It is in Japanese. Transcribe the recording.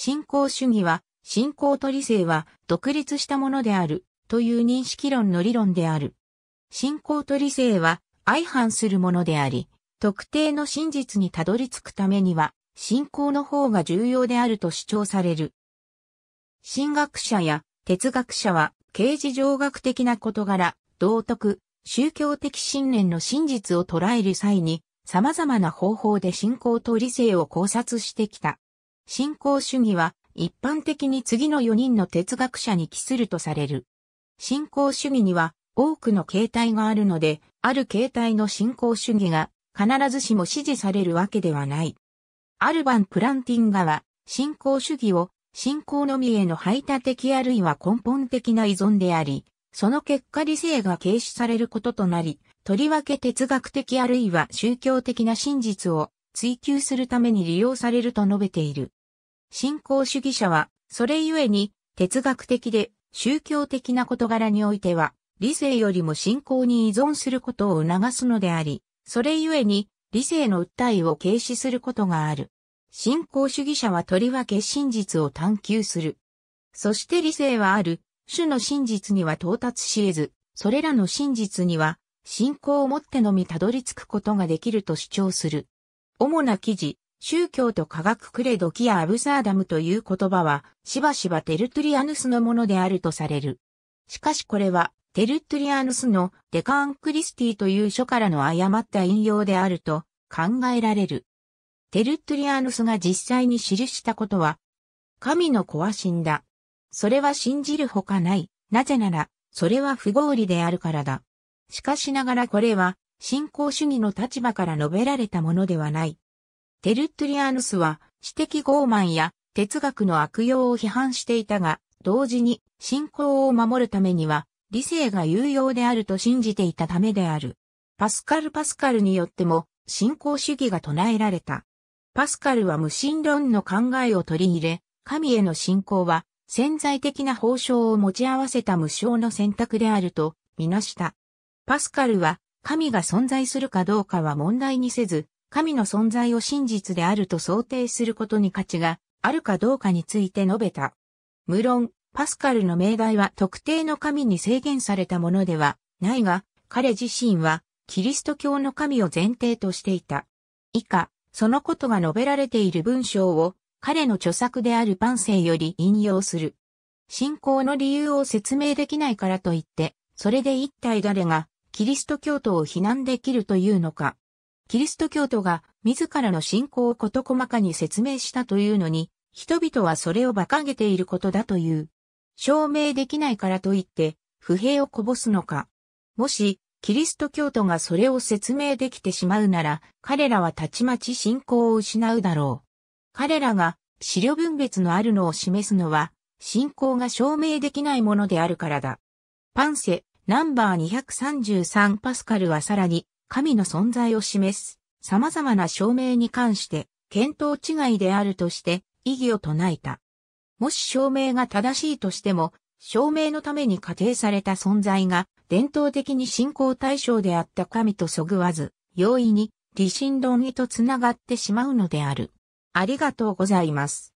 信仰主義は、信仰と理性は独立したものである、という認識論の理論である。信仰と理性は相反するものであり、特定の真実にたどり着くためには、信仰の方が重要であると主張される。神学者や哲学者は、刑事上学的な事柄、道徳、宗教的信念の真実を捉える際に、様々な方法で信仰と理性を考察してきた。信仰主義は一般的に次の4人の哲学者に帰するとされる。信仰主義には多くの形態があるので、ある形態の信仰主義が必ずしも支持されるわけではない。アルバン・プランティンガは、信仰主義を信仰のみへの排他的あるいは根本的な依存であり、その結果理性が軽視されることとなり、とりわけ哲学的あるいは宗教的な真実を追求するために利用されると述べている。信仰主義者は、それゆえに、哲学的で宗教的な事柄においては、理性よりも信仰に依存することを促すのであり、それゆえに、理性の訴えを軽視することがある。信仰主義者はとりわけ真実を探求する。そして理性はある、種の真実には到達し得ず、それらの真実には、信仰をもってのみたどり着くことができると主張する。主な記事、宗教と科学クレドキア・アブサーダムという言葉は、しばしばテルトゥリアヌスのものであるとされる。しかしこれは、テルトゥリアヌスのデカン・クリスティという書からの誤った引用であると考えられる。テルトゥリアヌスが実際に記したことは、神の子は死んだ。それは信じるほかない。なぜなら、それは不合理であるからだ。しかしながらこれは、信仰主義の立場から述べられたものではない。テルトリアヌスは、私的傲慢や哲学の悪用を批判していたが、同時に信仰を守るためには、理性が有用であると信じていたためである。パスカル・パスカルによっても、信仰主義が唱えられた。パスカルは無神論の考えを取り入れ、神への信仰は潜在的な報奨を持ち合わせた無償の選択であるとみなした。パスカルは神が存在するかどうかは問題にせず、神の存在を真実であると想定することに価値があるかどうかについて述べた。無論、パスカルの命題は特定の神に制限されたものではないが、彼自身はキリスト教の神を前提としていた。以下、そのことが述べられている文章を彼の著作であるパンセイより引用する。信仰の理由を説明できないからといって、それで一体誰がキリスト教徒を非難できるというのか。キリスト教徒が自らの信仰を事細かに説明したというのに、人々はそれを馬鹿げていることだという。証明できないからといって、不平をこぼすのか。もし、キリスト教徒がそれを説明できてしまうなら、彼らはたちまち信仰を失うだろう。彼らが資料分別のあるのを示すのは、信仰が証明できないものであるからだ。パンセ、ナンバー233パスカルはさらに、神の存在を示す様々な証明に関して、見当違いであるとして異議を唱えた。もし証明が正しいとしても、証明のために仮定された存在が伝統的に信仰対象であった神とそぐわず、容易に理神論へとつながってしまうのである。ありがとうございます。